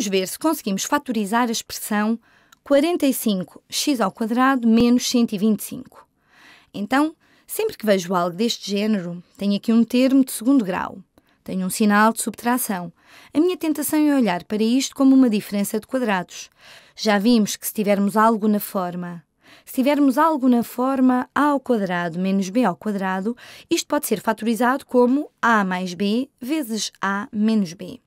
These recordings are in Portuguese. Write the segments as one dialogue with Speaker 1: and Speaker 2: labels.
Speaker 1: Vamos ver se conseguimos fatorizar a expressão 45x ao quadrado menos 125. Então, sempre que vejo algo deste género, tenho aqui um termo de segundo grau. Tenho um sinal de subtração. A minha tentação é olhar para isto como uma diferença de quadrados. Já vimos que se tivermos algo na forma, se tivermos algo na forma a ao quadrado menos b ao quadrado, isto pode ser fatorizado como a mais b vezes a menos b.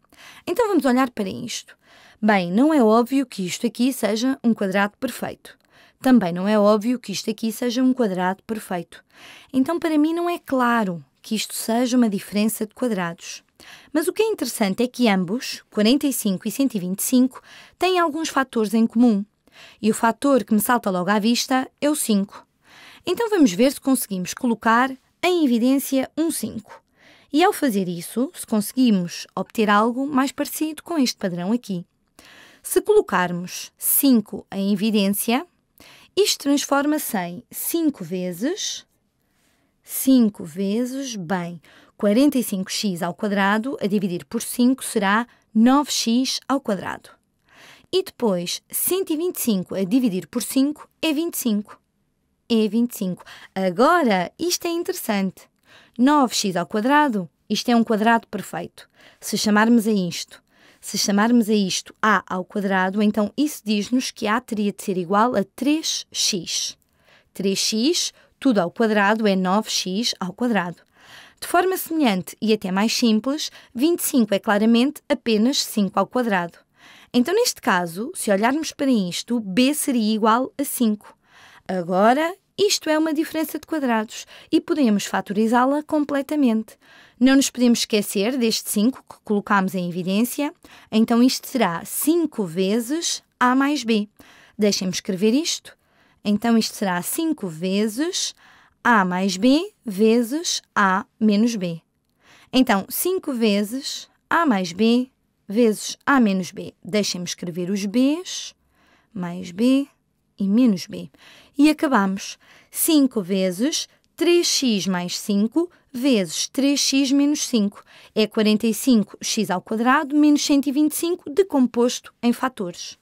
Speaker 1: Então vamos olhar para isto. Bem, não é óbvio que isto aqui seja um quadrado perfeito. Também não é óbvio que isto aqui seja um quadrado perfeito. Então, para mim, não é claro que isto seja uma diferença de quadrados. Mas o que é interessante é que ambos, 45 e 125, têm alguns fatores em comum. E o fator que me salta logo à vista é o 5. Então vamos ver se conseguimos colocar em evidência um 5. E ao fazer isso, se conseguimos obter algo mais parecido com este padrão aqui. Se colocarmos 5 em evidência, isto transforma-se em 5 vezes 5 vezes, bem, 45x ao quadrado a dividir por 5 será 9x ao quadrado. E depois, 125 a dividir por 5 é 25. É 25. Agora, isto é interessante. 9x ao quadrado, isto é um quadrado perfeito. Se chamarmos a isto, se chamarmos a isto a ao quadrado, então isso diz-nos que a teria de ser igual a 3x. 3x, tudo ao quadrado é 9x ao quadrado. De forma semelhante e até mais simples, 25 é claramente apenas 5 ao quadrado. Então, neste caso, se olharmos para isto, b seria igual a 5. Agora, isto é uma diferença de quadrados e podemos fatorizá-la completamente. Não nos podemos esquecer deste 5 que colocámos em evidência, então isto será 5 vezes A mais B. Deixem-me escrever isto. Então isto será 5 vezes A mais B vezes A menos B. Então, 5 vezes A mais B vezes A menos B. Deixem-me escrever os Bs. Mais B e menos b. E acabamos 5 vezes 3x mais 5 vezes 3x menos 5. É 45x ao quadrado menos 125 decomposto em fatores.